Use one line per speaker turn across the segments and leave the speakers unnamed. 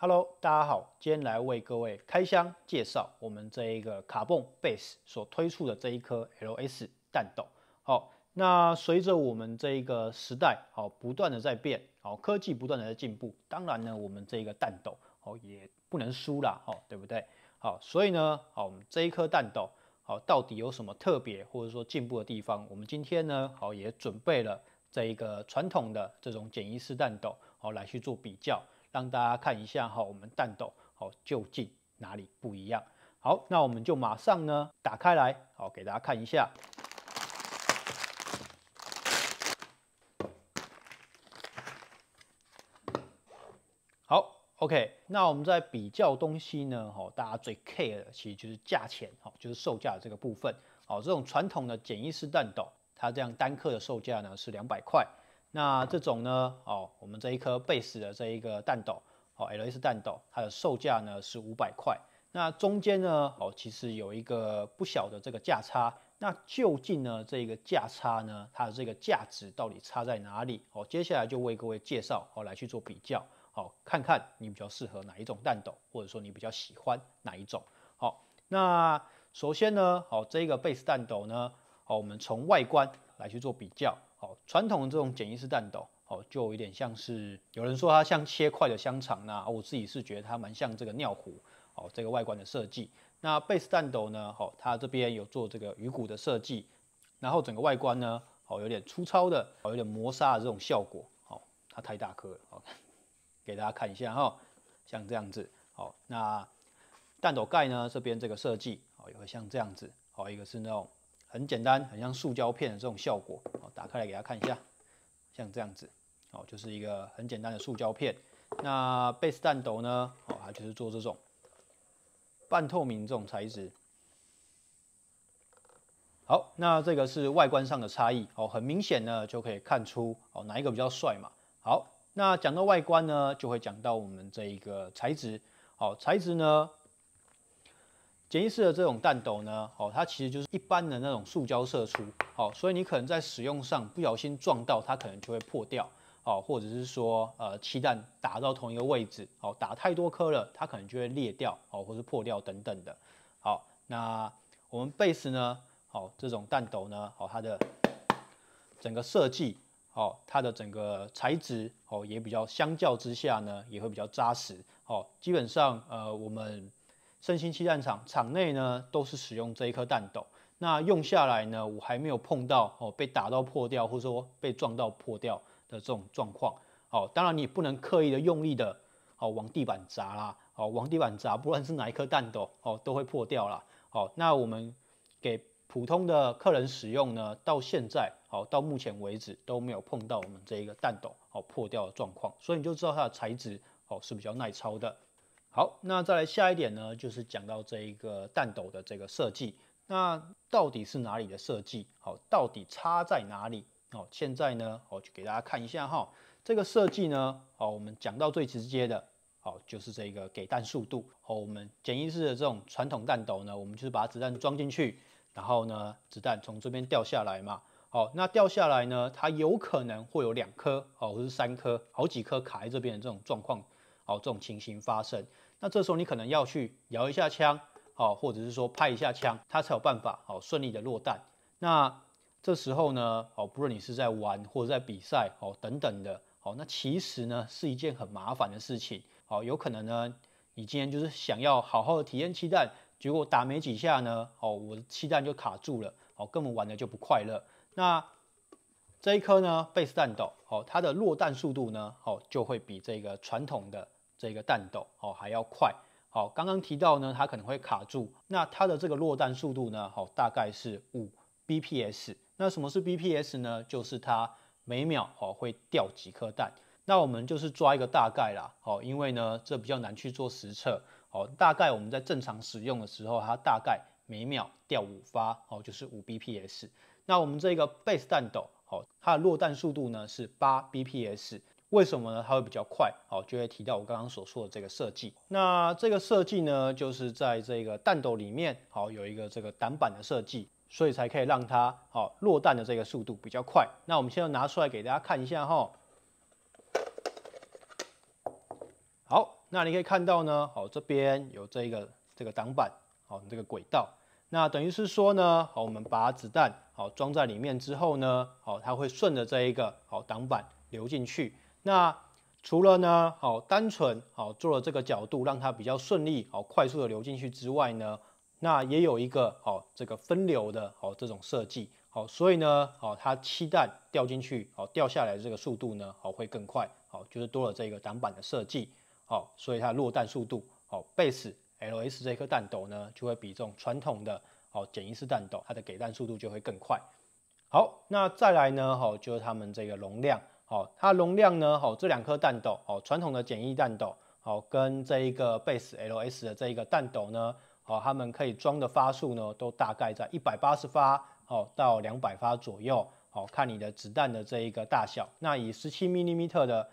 Hello，大家好，今天来为各位开箱介绍我们这一个卡泵 base 所推出的这一颗 LS 弹斗。好，那随着我们这一个时代好不断的在变，好科技不断的在进步，当然呢，我们这一个弹斗哦也不能输啦，哦对不对？好，所以呢，我们这一颗弹斗好到底有什么特别或者说进步的地方？我们今天呢，好也准备了这一个传统的这种简易式弹斗好来去做比较。让大家看一下哈，我们弹斗哦究竟哪里不一样？好，那我们就马上呢打开来，好给大家看一下。好，OK，那我们在比较东西呢，哈，大家最 care 的其实就是价钱，哈，就是售价的这个部分。好，这种传统的简易式弹斗，它这样单克的售价呢是两百块。那这种呢，哦，我们这一颗贝斯的这一个弹斗，哦，LS 弹斗，它的售价呢是五百块。那中间呢，哦，其实有一个不小的这个价差。那究竟呢，这个价差呢，它的这个价值到底差在哪里？哦，接下来就为各位介绍，哦，来去做比较，好，看看你比较适合哪一种弹斗，或者说你比较喜欢哪一种。好，那首先呢，哦，这一个贝斯弹斗呢，哦，我们从外观。来去做比较，好，传统的这种简易式弹斗，哦，就有点像是有人说它像切块的香肠呐，我自己是觉得它蛮像这个尿壶，哦，这个外观的设计。那贝斯弹斗呢，哦，它这边有做这个鱼骨的设计，然后整个外观呢，哦，有点粗糙的，哦，有点磨砂的这种效果，哦，它太大颗了，哦，给大家看一下哈，像这样子，哦，那弹斗盖呢，这边这个设计，哦，也会像这样子，哦，一个是那种。很简单，很像塑胶片的这种效果。好，打开来给大家看一下，像这样子，哦，就是一个很简单的塑胶片。那贝斯弹斗呢？哦，它就是做这种半透明这种材质。好，那这个是外观上的差异。哦，很明显呢，就可以看出哦，哪一个比较帅嘛。好，那讲到外观呢，就会讲到我们这一个材质。哦，材质呢？简易式的这种弹斗呢，哦，它其实就是一般的那种塑胶射出，哦，所以你可能在使用上不小心撞到，它可能就会破掉，哦，或者是说，呃，气弹打到同一个位置，哦，打太多颗了，它可能就会裂掉，哦，或是破掉等等的，好，那我们贝斯呢，哦，这种弹斗呢，哦，它的整个设计，哦，它的整个材质，哦，也比较相较之下呢，也会比较扎实，哦，基本上，呃，我们。身心气弹场场内呢都是使用这一颗弹斗，那用下来呢，我还没有碰到哦被打到破掉，或者说被撞到破掉的这种状况。哦，当然你不能刻意的用力的哦往地板砸啦，哦往地板砸，不管是哪一颗弹斗哦都会破掉啦。哦，那我们给普通的客人使用呢，到现在哦到目前为止都没有碰到我们这一个弹斗哦破掉的状况，所以你就知道它的材质哦是比较耐操的。好，那再来下一点呢，就是讲到这一个弹斗的这个设计，那到底是哪里的设计？好，到底差在哪里？哦，现在呢，我就给大家看一下哈，这个设计呢，好，我们讲到最直接的，好，就是这个给弹速度。哦，我们简易式的这种传统弹斗呢，我们就是把子弹装进去，然后呢，子弹从这边掉下来嘛。哦，那掉下来呢，它有可能会有两颗，哦，或是三颗，好几颗卡在这边的这种状况。哦，这种情形发生，那这时候你可能要去摇一下枪，好，或者是说拍一下枪，它才有办法，哦，顺利的落弹。那这时候呢，哦，不论你是在玩或者在比赛，哦，等等的，哦，那其实呢是一件很麻烦的事情。哦，有可能呢，你今天就是想要好好的体验气弹，结果打没几下呢，哦，我的气弹就卡住了，哦，根本玩的就不快乐。那这一颗呢，贝斯弹斗，哦，它的落弹速度呢，哦，就会比这个传统的。这个弹斗哦还要快，好刚刚提到呢，它可能会卡住，那它的这个落弹速度呢，好大概是五 BPS。那什么是 BPS 呢？就是它每秒哦会掉几颗弹，那我们就是抓一个大概啦，好，因为呢这比较难去做实测，好，大概我们在正常使用的时候，它大概每秒掉五发，好就是五 BPS。那我们这个 base 弹斗哦，它的落弹速度呢是八 BPS。为什么呢？它会比较快，好，就会提到我刚刚所说的这个设计。那这个设计呢，就是在这个弹斗里面，好，有一个这个挡板的设计，所以才可以让它好落弹的这个速度比较快。那我们现在拿出来给大家看一下哈。好，那你可以看到呢，好，这边有这一个这个挡板，好，这个轨道。那等于是说呢，好，我们把子弹好装在里面之后呢，好，它会顺着这一个好挡板流进去。那除了呢，好单纯好做了这个角度让它比较顺利，好快速的流进去之外呢，那也有一个好这个分流的，好这种设计，好所以呢，好它七弹掉进去，好掉下来的这个速度呢，好会更快，好就是多了这个挡板的设计，好所以它落弹速度，好 base LS 这颗弹斗呢就会比这种传统的，好简易式弹斗它的给弹速度就会更快。好，那再来呢，好就是它们这个容量。好，它容量呢？好，这两颗弹斗，哦，传统的简易弹斗，哦，跟这一个贝斯 LS 的这一个弹斗呢，哦，它们可以装的发数呢，都大概在一百八十发，哦，到两百发左右，哦，看你的子弹的这一个大小。那以十七毫米的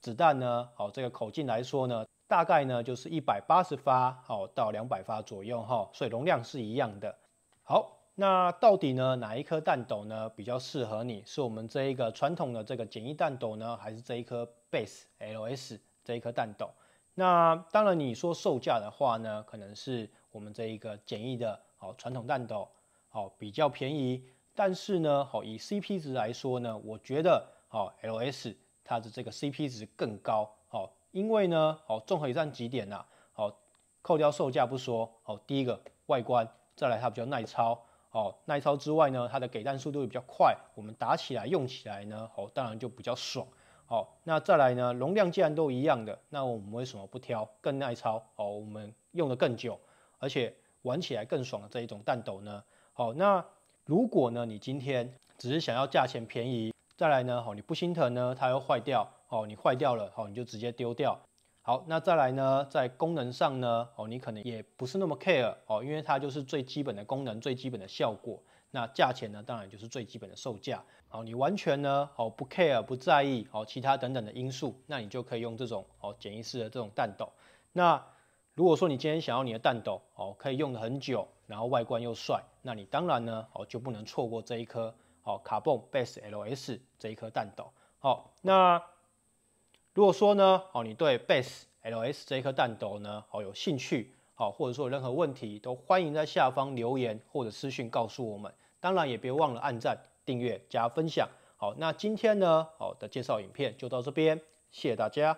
子弹呢，哦，这个口径来说呢，大概呢就是一百八十发，哦，到两百发左右，哈，所以容量是一样的。好。那到底呢，哪一颗弹斗呢比较适合你？是我们这一个传统的这个简易弹斗呢，还是这一颗 Base LS 这一颗弹斗？那当然，你说售价的话呢，可能是我们这一个简易的哦传统弹斗哦比较便宜，但是呢哦以 CP 值来说呢，我觉得哦 LS 它的这个 CP 值更高哦，因为呢哦综合以上几点呐，哦扣掉售价不说哦，第一个外观，再来它比较耐操。哦，耐操之外呢，它的给弹速度也比较快，我们打起来用起来呢，哦，当然就比较爽。哦，那再来呢，容量既然都一样的，那我们为什么不挑更耐操？哦，我们用的更久，而且玩起来更爽的这一种弹斗呢？哦，那如果呢，你今天只是想要价钱便宜，再来呢，哦，你不心疼呢，它又坏掉，哦，你坏掉了，哦，你就直接丢掉。好，那再来呢，在功能上呢，哦，你可能也不是那么 care 哦，因为它就是最基本的功能，最基本的效果。那价钱呢，当然就是最基本的售价。好，你完全呢，哦，不 care，不在意，哦，其他等等的因素，那你就可以用这种哦简易式的这种弹斗。那如果说你今天想要你的弹斗哦可以用的很久，然后外观又帅，那你当然呢，哦就不能错过这一颗哦 Carbon Base LS 这一颗弹斗。好，那。如果说呢，哦，你对 Base LS 这颗弹头呢，哦，有兴趣，好，或者说有任何问题，都欢迎在下方留言或者私信告诉我们。当然也别忘了按赞、订阅加分享。好，那今天呢，哦的介绍影片就到这边，谢谢大家。